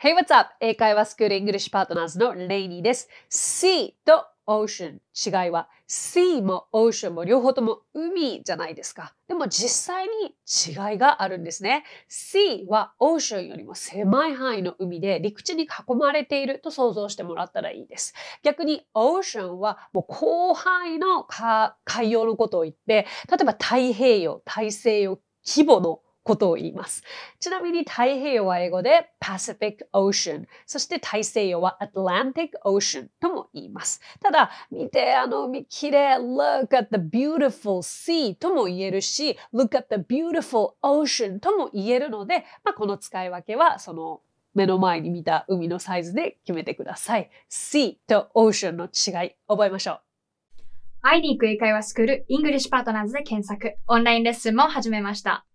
Hey, what's up? 英会話スクールイングリッシュパートナーズのレイニーです。C と Ocean 違いは Sea も Ocean も両方とも海じゃないですか。でも実際に違いがあるんですね。Sea は Ocean よりも狭い範囲の海で陸地に囲まれていると想像してもらったらいいです。逆に Ocean はもう広範囲の海洋のことを言って、例えば太平洋、大西洋規模のことを言います。ちなみに太平洋は英語で Pacific Ocean、そして大西洋は Atlantic Ocean とも言います。ただ、見て、あの海きれい、Look at the beautiful sea とも言えるし、Look at the beautiful ocean とも言えるので、まあ、この使い分けはその目の前に見た海のサイズで決めてください。Sea と Ocean の違い覚えましょう。会いに行く英会話スクール、イングリッシュパートナーズで検索、オンラインレッスンも始めました。